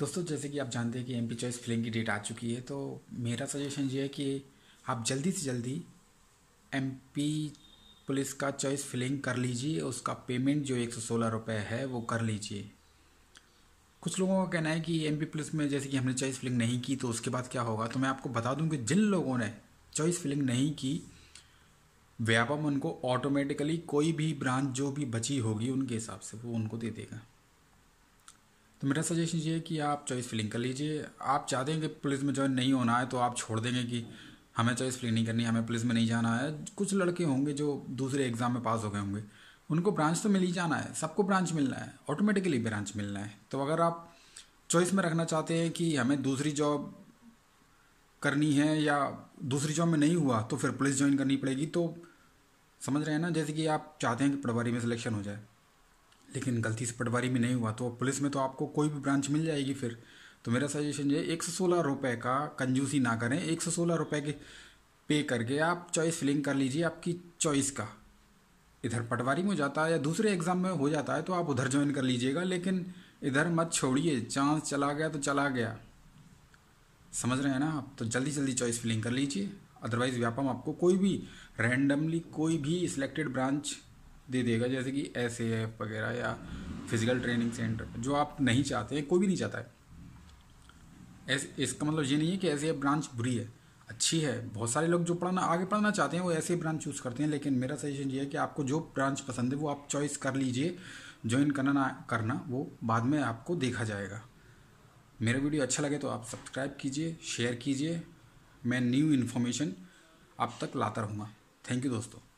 दोस्तों जैसे कि आप जानते हैं कि एम पी चॉइस फिलिंग की डेट आ चुकी है तो मेरा सजेशन ये है कि आप जल्दी से जल्दी एम पी पुलिस का चॉइस फिलिंग कर लीजिए उसका पेमेंट जो एक सौ सोलह रुपये है वो कर लीजिए कुछ लोगों का कहना है कि एम पी पुलिस में जैसे कि हमने चॉइस फिलिंग नहीं की तो उसके बाद क्या होगा तो मैं आपको बता दूं कि जिन लोगों ने चॉइस फिलिंग नहीं की व्यापम उनको ऑटोमेटिकली कोई भी ब्रांच जो भी बची होगी उनके हिसाब से वो उनको दे देगा तो मेरा सजेशन ये है कि आप चॉइस फिलिंग कर लीजिए आप चाहते हैं कि पुलिस में ज्वाइन नहीं होना है तो आप छोड़ देंगे कि हमें चॉइस फिलिंग नहीं करनी हमें पुलिस में नहीं जाना है कुछ लड़के होंगे जो दूसरे एग्ज़ाम में पास हो गए होंगे उनको ब्रांच तो मिल ही जाना है सबको ब्रांच मिलना है ऑटोमेटिकली ब्रांच मिलना है तो अगर आप चॉइस में रखना चाहते हैं कि हमें दूसरी जॉब करनी है या दूसरी जॉब में नहीं हुआ तो फिर पुलिस ज्वाइन करनी पड़ेगी तो समझ रहे हैं ना जैसे कि आप चाहते हैं कि पटवारी में सिलेक्शन हो जाए लेकिन गलती से पटवारी में नहीं हुआ तो पुलिस में तो आपको कोई भी ब्रांच मिल जाएगी फिर तो मेरा सजेशन ये एक सौ सोलह रुपये का कंजूसी ना करें एक सौ सोलह रुपये के पे करके आप चॉइस फिलिंग कर लीजिए आपकी चॉइस का इधर पटवारी में जाता है या दूसरे एग्ज़ाम में हो जाता है तो आप उधर ज्वाइन कर लीजिएगा लेकिन इधर मत छोड़िए चांस चला गया तो चला गया समझ रहे हैं ना आप तो जल्दी जल्दी चॉइस फिलिंग कर लीजिए अदरवाइज़ व्यापम आपको कोई भी रैंडमली कोई भी सिलेक्टेड ब्रांच दे देगा जैसे कि एस एफ वगैरह या फिजिकल ट्रेनिंग सेंटर जो आप नहीं चाहते हैं कोई भी नहीं चाहता है एस इसका मतलब ये नहीं है कि ऐसे ब्रांच बुरी है अच्छी है बहुत सारे लोग जो पढ़ना आगे पढ़ना चाहते हैं वो ऐसे ब्रांच चूज़ करते हैं लेकिन मेरा सजेशन ये है कि आपको जो ब्रांच पसंद है वो आप चॉइस कर लीजिए ज्वाइन करना ना करना वो बाद में आपको देखा जाएगा मेरा वीडियो अच्छा लगे तो आप सब्सक्राइब कीजिए शेयर कीजिए मैं न्यू इन्फॉर्मेशन आप तक लाता रहूँगा थैंक यू दोस्तों